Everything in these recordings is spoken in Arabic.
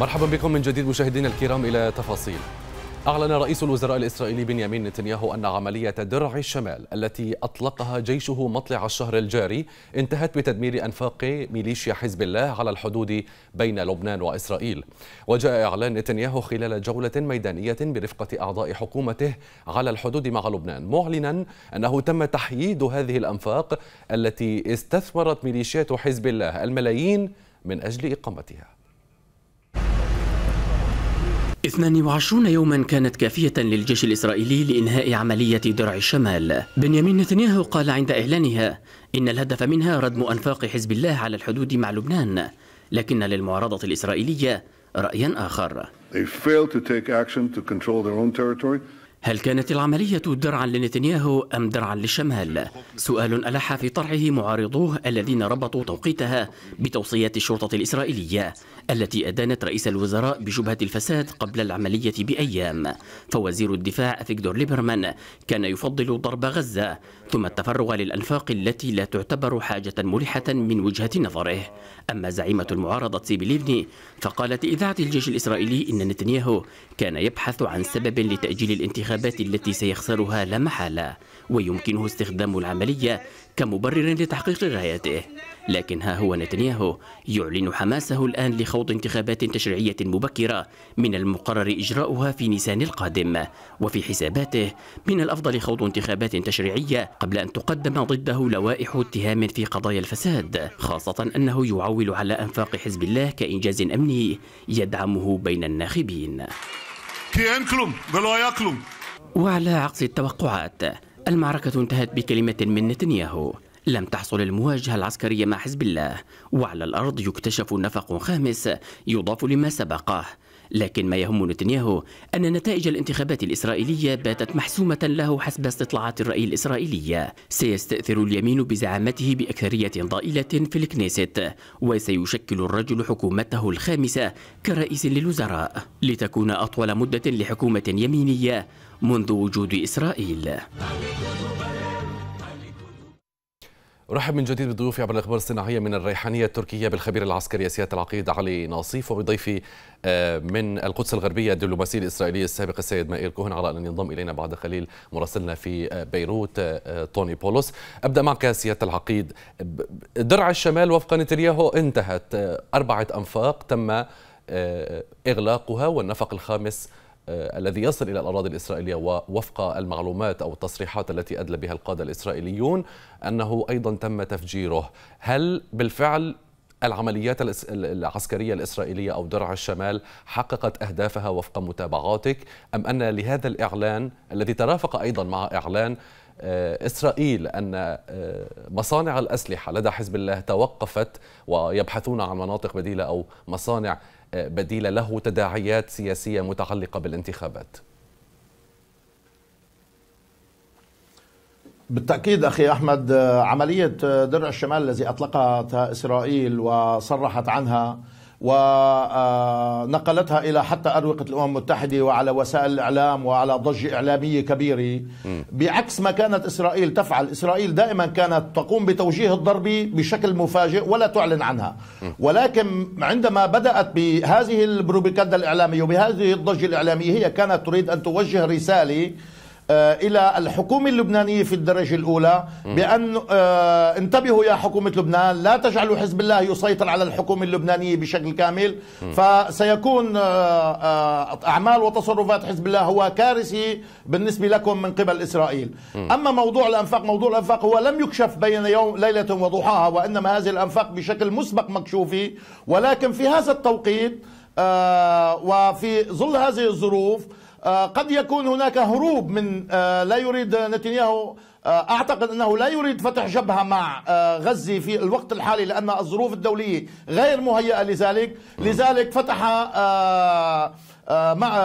مرحبا بكم من جديد مشاهدينا الكرام الى تفاصيل. أعلن رئيس الوزراء الإسرائيلي بنيامين نتنياهو أن عملية درع الشمال التي أطلقها جيشه مطلع الشهر الجاري انتهت بتدمير أنفاق ميليشيا حزب الله على الحدود بين لبنان وإسرائيل وجاء إعلان نتنياهو خلال جولة ميدانية برفقة أعضاء حكومته على الحدود مع لبنان معلنا أنه تم تحييد هذه الأنفاق التي استثمرت ميليشيات حزب الله الملايين من أجل إقامتها 22 يوما كانت كافية للجيش الإسرائيلي لإنهاء عملية درع الشمال بنيامين نتنياهو قال عند إعلانها إن الهدف منها ردم أنفاق حزب الله على الحدود مع لبنان لكن للمعارضة الإسرائيلية رأيا آخر They failed to take action to control their own territory هل كانت العملية درعا لنتنياهو أم درعا للشمال؟ سؤال ألح في طرحه معارضوه الذين ربطوا توقيتها بتوصيات الشرطة الإسرائيلية التي أدانت رئيس الوزراء بشبهة الفساد قبل العملية بأيام فوزير الدفاع فيكتور ليبرمان كان يفضل ضرب غزة ثم التفرغ للأنفاق التي لا تعتبر حاجة ملحة من وجهة نظره أما زعيمة المعارضة سيبي ليفني فقالت إذاعة الجيش الإسرائيلي إن نتنياهو كان يبحث عن سبب لتأجيل الانتخابات الانتخابات التي سيخسرها لا محالة ويمكنه استخدام العملية كمبرر لتحقيق غايته لكن ها هو نتنياهو يعلن حماسه الآن لخوض انتخابات تشريعية مبكرة من المقرر إجراؤها في نيسان القادم وفي حساباته من الأفضل خوض انتخابات تشريعية قبل أن تقدم ضده لوائح اتهام في قضايا الفساد خاصة أنه يعول على أنفاق حزب الله كإنجاز أمني يدعمه بين الناخبين كي أنكلم قالوا وعلى عكس التوقعات المعركة انتهت بكلمة من نتنياهو لم تحصل المواجهة العسكرية مع حزب الله وعلى الأرض يكتشف نفق خامس يضاف لما سبقه لكن ما يهم نتنياهو أن نتائج الانتخابات الإسرائيلية باتت محسومة له حسب استطلاعات الرأي الإسرائيلية سيستأثر اليمين بزعامته بأكثرية ضئيلة في الكنيست وسيشكل الرجل حكومته الخامسة كرئيس للوزراء لتكون أطول مدة لحكومة يمينية منذ وجود إسرائيل ارحب من جديد بضيوفي عبر الاخبار الصناعيه من الريحانيه التركيه بالخبير العسكري سياده العقيد علي ناصيف وبضيفي آه، من القدس الغربيه الدبلوماسي الاسرائيلي السابق السيد مائيل كوهن على ان ينضم الينا بعد قليل مراسلنا في آه، بيروت آه، توني بولوس ابدا معك سياده العقيد درع الشمال وفق نتنياهو انتهت اربعه انفاق تم اغلاقها والنفق الخامس آه، الذي يصل إلى الأراضي الإسرائيلية ووفق المعلومات أو التصريحات التي أدلى بها القادة الإسرائيليون أنه أيضا تم تفجيره هل بالفعل العمليات العسكرية الإسرائيلية أو درع الشمال حققت أهدافها وفق متابعاتك أم أن لهذا الإعلان الذي ترافق أيضا مع إعلان آه، إسرائيل أن آه، مصانع الأسلحة لدى حزب الله توقفت ويبحثون عن مناطق بديلة أو مصانع بديل له تداعيات سياسية متعلقة بالانتخابات بالتأكيد أخي أحمد آه، عملية آه، درع الشمال الذي أطلقتها إسرائيل وصرحت عنها ونقلتها إلى حتى أروقة الأمم المتحدة وعلى وسائل الإعلام وعلى ضجة إعلامية كبيرة بعكس ما كانت إسرائيل تفعل إسرائيل دائما كانت تقوم بتوجيه الضربة بشكل مفاجئ ولا تعلن عنها ولكن عندما بدأت بهذه البروباغندا الإعلامية وبهذه الضجة الإعلامية هي كانت تريد أن توجه رسالة آه، الى الحكومه اللبنانيه في الدرجه الاولى بان آه، انتبهوا يا حكومه لبنان لا تجعلوا حزب الله يسيطر على الحكومه اللبنانيه بشكل كامل فسيكون آه، اعمال وتصرفات حزب الله هو كارثي بالنسبه لكم من قبل اسرائيل اما موضوع الانفاق موضوع الانفاق هو لم يكشف بين يوم ليله وضحاها وانما هذه الانفاق بشكل مسبق مكشوفه ولكن في هذا التوقيت وفي ظل هذه الظروف آه، قد يكون هناك هروب من آه، لا يريد نتنياهو آه، اعتقد انه لا يريد فتح جبهه مع غزه في الوقت الحالي لان الظروف الدوليه غير مهيئه لذلك لذلك فتح مع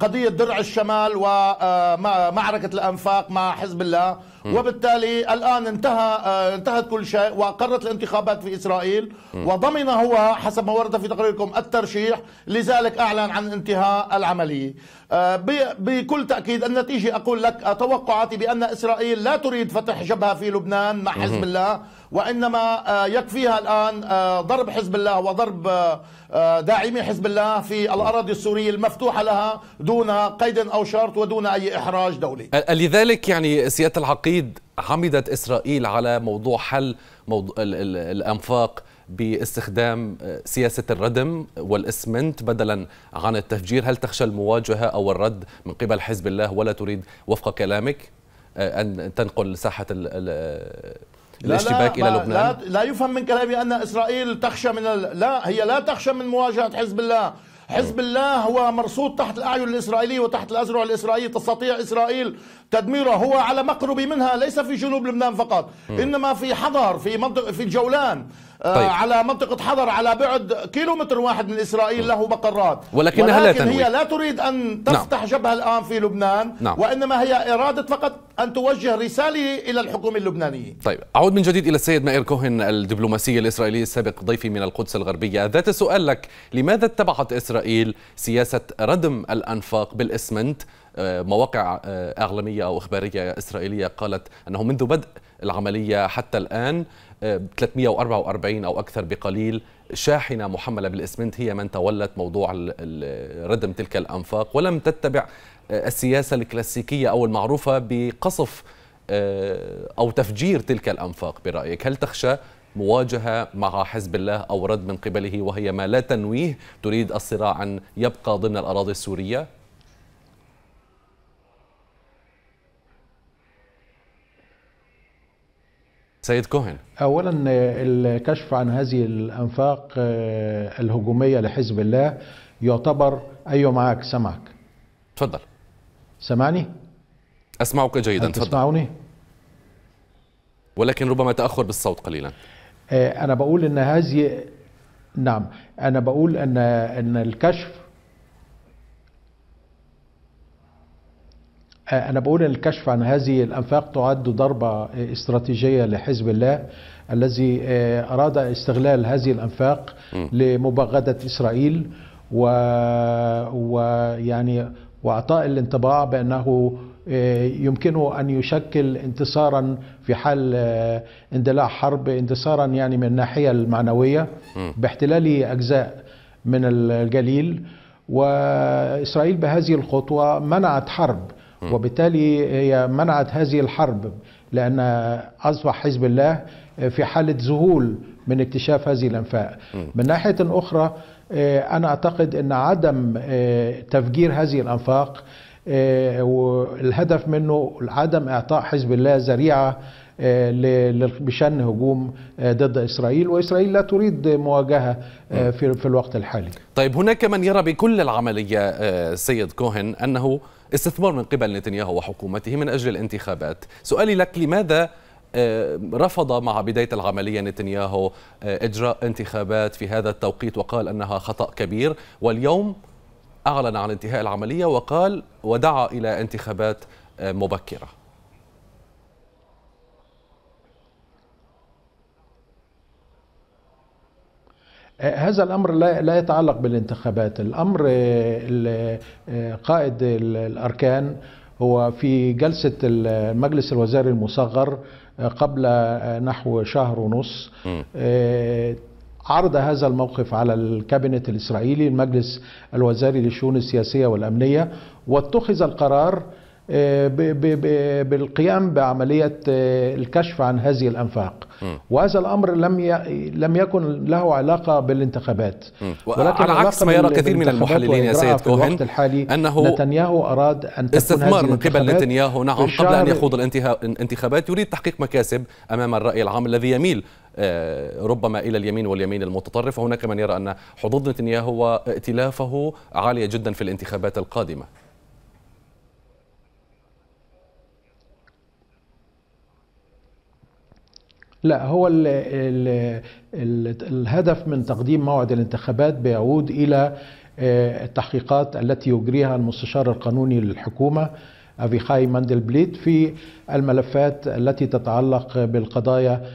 قضيه درع الشمال ومعركه الانفاق مع حزب الله وبالتالي الآن انتهى آه، انتهت كل شيء وأقرت الانتخابات في إسرائيل وضمن هو حسب ما ورد في تقريركم الترشيح لذلك أعلن عن انتهاء العملية آه، بكل تأكيد النتيجة أقول لك آه، توقعاتي بأن إسرائيل لا تريد فتح جبهة في لبنان مع حزب الله وإنما يكفيها الآن ضرب حزب الله وضرب داعمي حزب الله في الأراضي السورية المفتوحة لها دون قيد أو شرط ودون أي إحراج دولي لذلك يعني سيادة العقيد تعقيد عمدت إسرائيل على موضوع حل موضوع الأنفاق باستخدام آه، سياسة الردم والإسمنت بدلا عن التفجير هل تخشى المواجهة أو الرد من قبل حزب الله ولا تريد وفق كلامك آه، أن تنقل ساحة الاشتباك آه، لا لا الى لبنان لا, لا يفهم من كلامي ان اسرائيل تخشى من لا هي لا تخشى من مواجهه حزب الله حزب الله هو مرصود تحت الأعين الإسرائيلية وتحت الأزرع الإسرائيلية تستطيع إسرائيل تدميره هو على مقرب منها ليس في جنوب لبنان فقط إنما في حضر في منطقة في الجولان آه، طيب. على منطقة حضر على بعد كيلومتر واحد من إسرائيل له مقرات ولكنها ولكن لا هي لا تريد أن نعم. تفتح نعم. جبهة الآن في لبنان نعم. وإنما هي إرادة فقط أن توجه رسالة إلى الحكومة اللبنانية طيب أعود من جديد إلى السيد مائر كوهن الدبلوماسي الإسرائيلي السابق ضيفي من القدس الغربية ذات سؤال لك لماذا اتبعت إسرائيل سياسة ردم الأنفاق بالإسمنت آه، مواقع آه، أعلامية أو إخبارية إسرائيلية قالت أنه منذ بدء العملية حتى الآن 344 أو أكثر بقليل شاحنة محملة بالإسمنت هي من تولت موضوع ردم تلك الأنفاق ولم تتبع آه، السياسة الكلاسيكية أو المعروفة بقصف آه، أو تفجير تلك الأنفاق برأيك هل تخشى مواجهة مع حزب الله أو رد من قبله وهي ما لا تنويه تريد الصراع أن يبقى ضمن الأراضي السورية سيد كوهن اولا الكشف عن هذه الانفاق آه، الهجوميه لحزب الله يعتبر اي معاك سمعك تفضل سمعني اسمعك جيدا تفضل تسمعوني ولكن ربما تاخر بالصوت قليلا آه، انا بقول ان هذه نعم انا بقول ان ان الكشف آه، أنا بقول أن الكشف عن هذه الأنفاق تعد ضربة آه، استراتيجية لحزب الله الذي آه، أراد استغلال هذه الأنفاق لمباغتة إسرائيل ويعني و... يعني واعطاء الانطباع بانه يمكنه ان يشكل انتصارا في حال اندلاع حرب انتصارا يعني من الناحيه المعنويه باحتلال اجزاء من الجليل واسرائيل بهذه الخطوه منعت حرب وبالتالي هي منعت هذه الحرب لأن أصبح حزب الله في حالة ذهول من اكتشاف هذه الأنفاق من ناحية أخرى آه، أنا أعتقد أن عدم آه، تفجير هذه الأنفاق آه، والهدف منه عدم اعطاء حزب الله ذريعه آه، بشن هجوم آه، ضد اسرائيل واسرائيل لا تريد مواجهه في في الوقت الحالي. طيب هناك من يرى بكل العمليه سيد كوهن انه استثمار من قبل نتنياهو وحكومته من اجل الانتخابات. سؤالي لك لماذا رفض مع بداية العملية نتنياهو إجراء انتخابات في هذا التوقيت وقال أنها خطأ كبير واليوم أعلن عن انتهاء العملية وقال ودعا إلى انتخابات آه، مبكرة آه، هذا الامر لا لا يتعلق بالانتخابات، الامر آه، قائد الاركان هو في جلسه المجلس الوزاري المصغر قبل نحو شهر ونص عرض هذا الموقف على الكابينت الإسرائيلي المجلس الوزاري للشؤون السياسية والأمنية واتخذ القرار آه، بالقيام بعملية آه، الكشف عن هذه الأنفاق وهذا الأمر لم لم يكن له علاقة بالانتخابات ولكن على عكس ما يرى كثير من المحللين يا سيد كوهن أنه نتنياهو أراد أن استثمار من قبل نتنياهو نعم قبل أن يخوض الانتخابات يريد تحقيق مكاسب أمام الرأي العام الذي يميل آه، ربما إلى اليمين واليمين المتطرف وهناك من يرى أن حظوظ نتنياهو وائتلافه عالية جدا في الانتخابات القادمة لا هو الـ الـ الهدف من تقديم موعد الانتخابات بيعود الى آه، التحقيقات التي يجريها المستشار القانوني للحكومه افيخاي ماندلبليت في الملفات التي تتعلق بالقضايا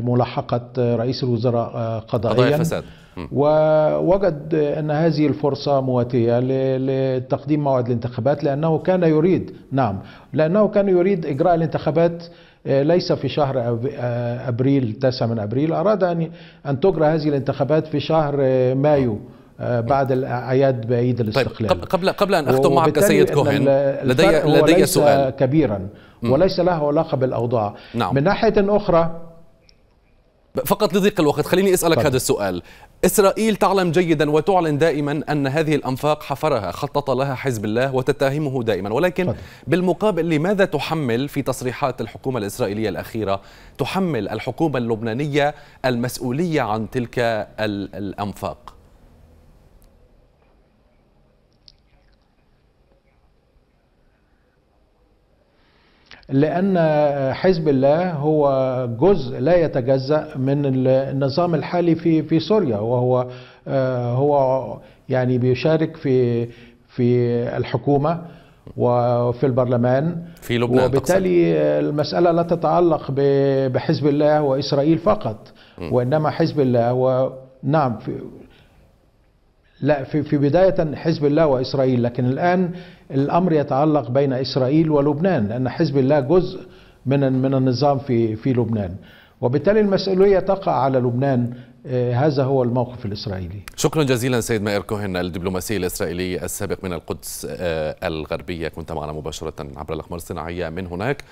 ملاحقة رئيس الوزراء آه، قضائيا قضايا الفساد ووجد أن هذه الفرصة مواتية لتقديم موعد الانتخابات لأنه كان يريد نعم لأنه كان يريد إجراء الانتخابات آه، ليس في شهر آه، أبريل 9 من أبريل أراد أن أن تجرى هذه الانتخابات في شهر مايو بعد الاعياد بعيد طيب، الاستقلال طيب قبل قبل ان اختم معك سيد كوهين لدي لدي سؤال كبيرا وليس له علاقه بالاوضاع نعم. من ناحيه اخرى فقط لضيق الوقت خليني اسالك طبعا. هذا السؤال اسرائيل تعلم جيدا وتعلن دائما ان هذه الانفاق حفرها خطط لها حزب الله وتتهمه دائما ولكن طبعا. بالمقابل لماذا تحمل في تصريحات الحكومه الاسرائيليه الاخيره تحمل الحكومه اللبنانيه المسؤوليه عن تلك الانفاق لأن حزب الله هو جزء لا يتجزأ من النظام الحالي في في سوريا وهو آه، هو يعني بيشارك في في الحكومة وفي البرلمان في لبنان وبالتالي المسألة لا تتعلق بحزب الله وإسرائيل فقط وإنما حزب الله ونعم لا في, في بداية حزب الله وإسرائيل لكن الآن الأمر يتعلق بين إسرائيل ولبنان لأن حزب الله جزء من من النظام في في لبنان وبالتالي المسؤولية تقع على لبنان آه، هذا هو الموقف الإسرائيلي شكرا جزيلا سيد مائر كوهن الدبلوماسي الإسرائيلي السابق من القدس آه، الغربية كنت معنا مباشرة عبر الأقمار الصناعية من هناك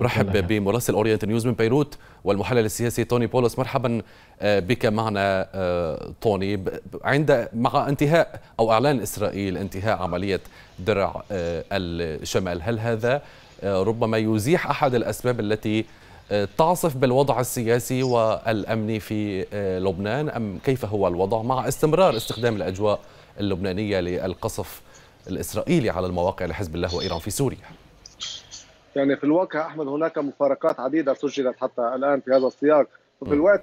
رحب بمراسل اورينت نيوز من بيروت والمحلل السياسي توني بولس مرحبا آه، بك معنا آه، توني عند مع انتهاء او اعلان اسرائيل انتهاء عمليه درع آه، الشمال هل هذا ربما يزيح احد الاسباب التي تعصف بالوضع السياسي والامني في لبنان ام كيف هو الوضع مع استمرار استخدام الاجواء اللبنانيه للقصف الاسرائيلي على المواقع لحزب الله وايران في سوريا يعني في الواقع احمد هناك مفارقات عديده سجلت حتى الان في هذا السياق في الوقت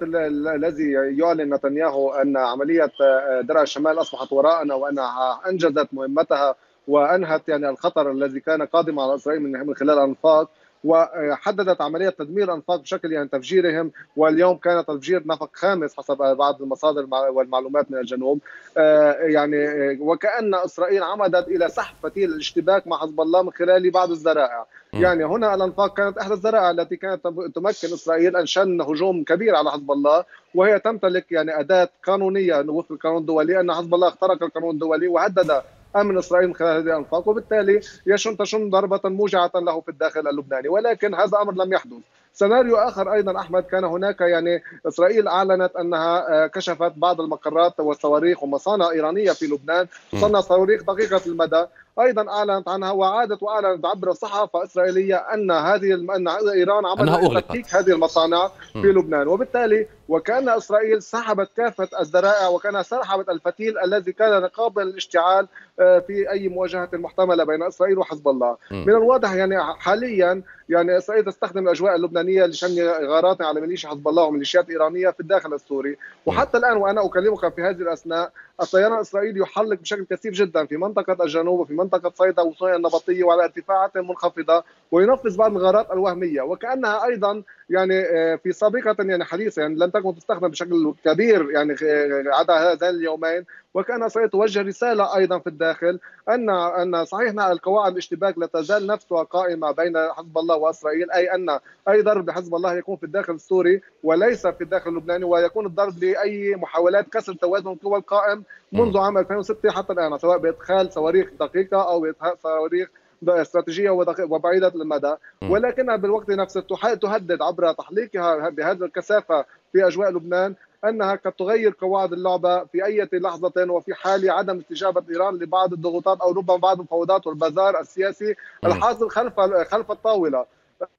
الذي يعلن نتنياهو ان عمليه آه، درع الشمال اصبحت وراءنا وانها انجزت مهمتها وانهت يعني الخطر الذي كان قادم على اسرائيل من خلال انفاق وحددت عملية تدمير أنفاق بشكل يعني تفجيرهم واليوم كان تفجير نفق خامس حسب بعض المصادر والمعلومات من الجنوب آه، يعني آه، وكأن إسرائيل عمدت إلى سحب فتيل الاشتباك مع حزب الله من خلال بعض الذرائع يعني هنا الانفاق كانت احدى الذرائع التي كانت تمكن اسرائيل ان شن هجوم كبير على حزب الله وهي تمتلك يعني اداه قانونيه وفق القانون الدولي ان حزب الله اخترق القانون الدولي وهدد امن اسرائيل من خلال هذه الانفاق وبالتالي يشن تشن ضربه موجعه له في الداخل اللبناني ولكن هذا امر لم يحدث سيناريو اخر ايضا احمد كان هناك يعني اسرائيل اعلنت انها آه، كشفت بعض المقرات والصواريخ ومصانع ايرانيه في لبنان تصنع صواريخ دقيقه المدى ايضا اعلنت عنها وعادت واعلنت عبر صحافه اسرائيليه ان هذه ان ايران عملت تفكيك هذه المصانع في لبنان وبالتالي وكان اسرائيل سحبت كافه الذرائع وكانها سحبت الفتيل الذي كان قابل للاشتعال آه، في اي مواجهه محتمله بين اسرائيل وحزب الله م. من الواضح يعني حاليا يعني اسرائيل تستخدم الاجواء اللبنانيه لشن غارات على ميليشيا حزب الله وميليشيات ايرانيه في الداخل السوري وحتى الان وانا اكلمك في هذه الاثناء الطيران الاسرائيلي يحلق بشكل كثيف جدا في منطقه الجنوب وفي منطقه صيدا وصنيا النبطيه وعلى ارتفاعات منخفضه وينفذ بعض الغارات الوهميه وكانها ايضا يعني آه، في سابقه يعني حديثه يعني لم تكن تستخدم بشكل كبير يعني آه، عدا هذين اليومين وكان سيتوجه رساله ايضا في الداخل ان ان صحيح أن القواعد الاشتباك لا تزال نفسها قائمه بين حزب الله واسرائيل اي ان اي ضرب لحزب الله يكون في الداخل السوري وليس في الداخل اللبناني ويكون الضرب لاي محاولات كسر توازن القوى القائم منذ عام 2006 حتى الان سواء بادخال صواريخ دقيقه او بادخال صواريخ استراتيجيه وبعيده المدى ولكنها بالوقت نفسه تهدد عبر تحليقها بهذه الكثافه في اجواء لبنان انها قد تغير قواعد اللعبه في اي لحظه وفي حال عدم استجابه ايران لبعض الضغوطات او ربما بعض المفاوضات والبازار السياسي الحاصل خلف خلف الطاوله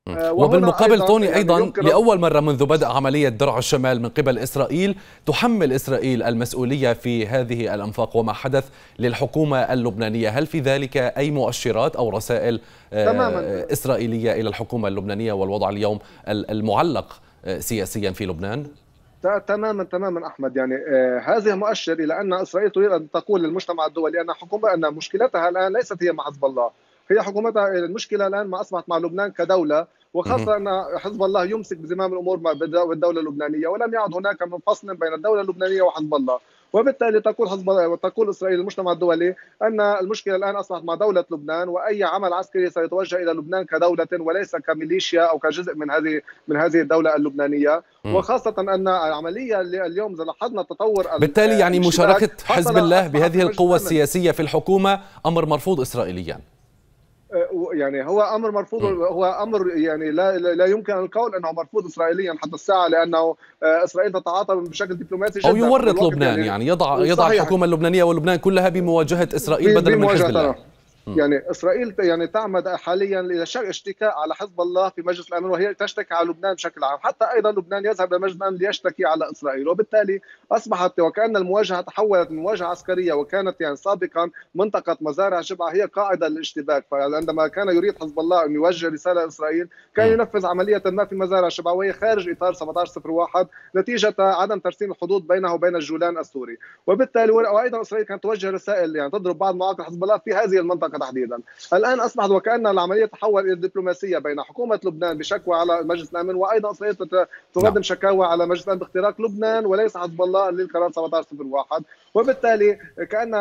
آه، وبالمقابل طوني ايضا يعني لاول مره منذ بدء عمليه درع الشمال من قبل اسرائيل تحمل اسرائيل المسؤوليه في هذه الانفاق وما حدث للحكومه اللبنانيه، هل في ذلك اي مؤشرات او رسائل آه، تماماً. اسرائيليه الى الحكومه اللبنانيه والوضع اليوم المعلق آه، سياسيا في لبنان؟ تماما تماما احمد يعني آه هذه مؤشر الى ان اسرائيل تريد ان تقول للمجتمع الدولي ان حكومه ان مشكلتها الان ليست هي مع حزب الله هي حكومتها المشكله الان ما اصبحت مع لبنان كدوله وخاصه ان حزب الله يمسك بزمام الامور بالدوله اللبنانيه ولم يعد هناك منفصل بين الدوله اللبنانيه وحزب الله وبالتالي تقول حزب وتقول اسرائيل المجتمع الدولي ان المشكله الان اصبحت مع دوله لبنان واي عمل عسكري سيتوجه الى لبنان كدوله وليس كميليشيا او كجزء من هذه من هذه الدوله اللبنانيه وخاصه ان العمليه اليوم اذا لاحظنا تطور بالتالي يعني مشاركه حزب الله بهذه القوه السياسيه في الحكومه امر مرفوض اسرائيليا يعني هو امر مرفوض هو امر يعني لا لا يمكن القول انه مرفوض اسرائيليا حتى الساعه لانه آه، اسرائيل تتعاطى بشكل دبلوماسي او يورط لبنان يعني, يعني يضع يضع الحكومه اللبنانيه ولبنان كلها بمواجهه اسرائيل بدلا من حزب الله يعني اسرائيل يعني تعمد حاليا الى اشتكاء على حزب الله في مجلس الامن وهي تشتكي على لبنان بشكل عام، حتى ايضا لبنان يذهب الى مجلس الامن ليشتكي على اسرائيل، وبالتالي اصبحت وكان المواجهه تحولت من مواجهه عسكريه وكانت يعني سابقا منطقه مزارع جبعه هي قاعده للاشتباك، فعندما كان يريد حزب الله ان يوجه رساله لاسرائيل، كان ينفذ عمليه ما في مزارع جبعه وهي خارج اطار 1701 نتيجه عدم ترسيم الحدود بينه وبين الجولان السوري، وبالتالي وايضا اسرائيل كانت توجه رسائل يعني تضرب بعض مواقع حزب الله في هذه المنطقه تحديدا الان اصبحت وكان العمليه تحول الى دبلوماسيه بين حكومه لبنان بشكوى على مجلس الامن وايضا اسرائيل تقدم نعم. شكاوى على مجلس الامن باختراق لبنان وليس حزب الله للقرار 1701 وبالتالي كان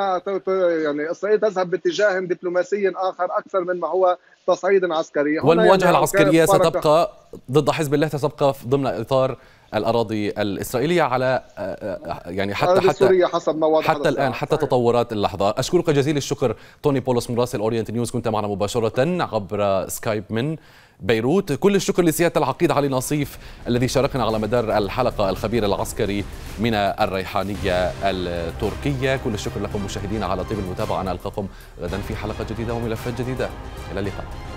يعني اسرائيل تذهب باتجاه دبلوماسي اخر اكثر مما هو تصعيد عسكري والمواجهه العسكريه ستبقى ضد حزب الله ستبقى ضمن اطار الاراضي الاسرائيليه على آه، آه، يعني حتى حتى سوريا حسب ما واضح حتى الان حتى تطورات اللحظه اشكرك جزيل الشكر توني بولس مراسل اورينت نيوز كنت معنا مباشره عبر سكايب من بيروت كل الشكر لسياده العقيد علي نصيف الذي شاركنا على مدار الحلقه الخبير العسكري من الريحانيه التركيه كل الشكر لكم مشاهدينا على طيب المتابعه نلقاكم غدا في حلقه جديده وملفات جديده الى اللقاء